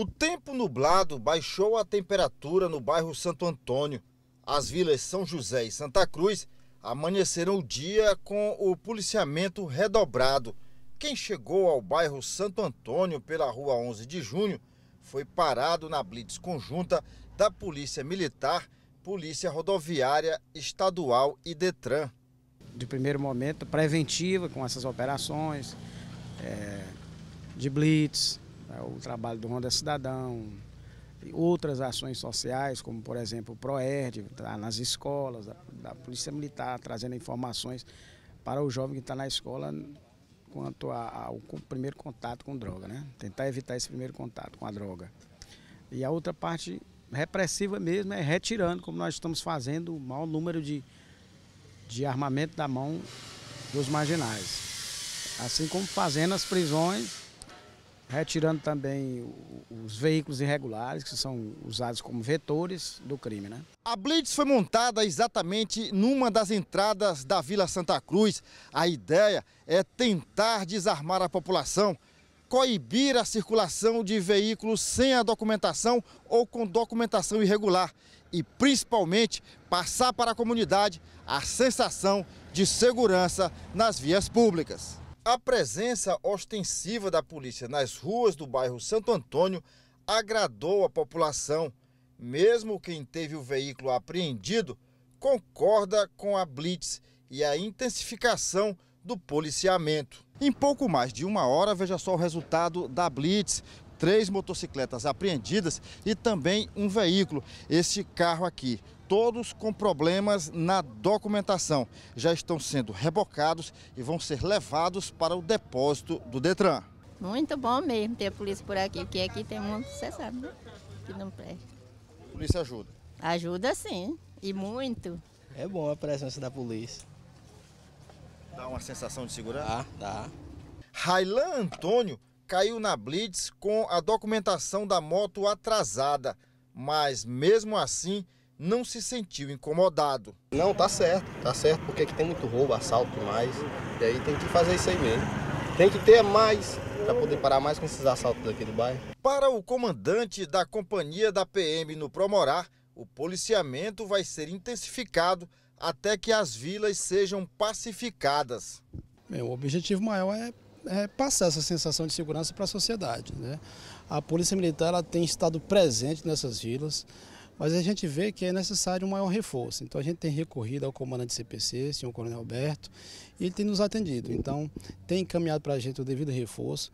O tempo nublado baixou a temperatura no bairro Santo Antônio. As vilas São José e Santa Cruz amanheceram o dia com o policiamento redobrado. Quem chegou ao bairro Santo Antônio pela rua 11 de junho foi parado na blitz conjunta da Polícia Militar, Polícia Rodoviária Estadual e Detran. De primeiro momento, preventiva com essas operações é, de blitz, né, o trabalho do Ronda é Cidadão, outras ações sociais, como por exemplo o ProERD, tá nas escolas, da, da, Polícia Militar, trazendo informações para o jovem que está na escola quanto ao primeiro contato com droga, né? Tentar evitar esse primeiro contato com a droga. E a outra parte repressiva mesmo é retirando, como nós estamos fazendo, o maior número de, de armamento da mão dos marginais. Assim como fazendo as prisões retirando também os veículos irregulares, que são usados como vetores do crime. Né? A Blitz foi montada exatamente numa das entradas da Vila Santa Cruz. A ideia é tentar desarmar a população, coibir a circulação de veículos sem a documentação ou com documentação irregular e, principalmente, passar para a comunidade a sensação de segurança nas vias públicas. A presença ostensiva da polícia nas ruas do bairro Santo Antônio agradou a população. Mesmo quem teve o veículo apreendido concorda com a blitz e a intensificação do policiamento. Em pouco mais de uma hora, veja só o resultado da blitz. Três motocicletas apreendidas e também um veículo, esse carro aqui todos com problemas na documentação. Já estão sendo rebocados e vão ser levados para o depósito do Detran. Muito bom mesmo ter a polícia por aqui, porque aqui tem muito, você sabe, né? que não presta. A polícia ajuda? Ajuda sim, e muito. É bom a presença da polícia. Dá uma sensação de segurança? Dá, dá. Railan Antônio caiu na blitz com a documentação da moto atrasada, mas mesmo assim não se sentiu incomodado. Não, tá certo, tá certo, porque aqui tem muito roubo, assalto mais, e aí tem que fazer isso aí mesmo. Tem que ter mais para poder parar mais com esses assaltos aqui do bairro. Para o comandante da companhia da PM no Promorar o policiamento vai ser intensificado até que as vilas sejam pacificadas. Meu, é, o objetivo maior é, é passar essa sensação de segurança para a sociedade. Né? A Polícia Militar ela tem estado presente nessas vilas, mas a gente vê que é necessário um maior reforço. Então a gente tem recorrido ao comandante CPC, senhor Coronel Alberto, e ele tem nos atendido. Então tem encaminhado para a gente o devido reforço.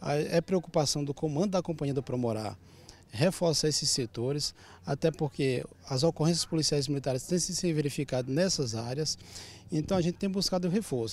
É preocupação do comando da companhia do Promorar reforçar esses setores, até porque as ocorrências policiais e militares têm se verificado nessas áreas, então a gente tem buscado reforço.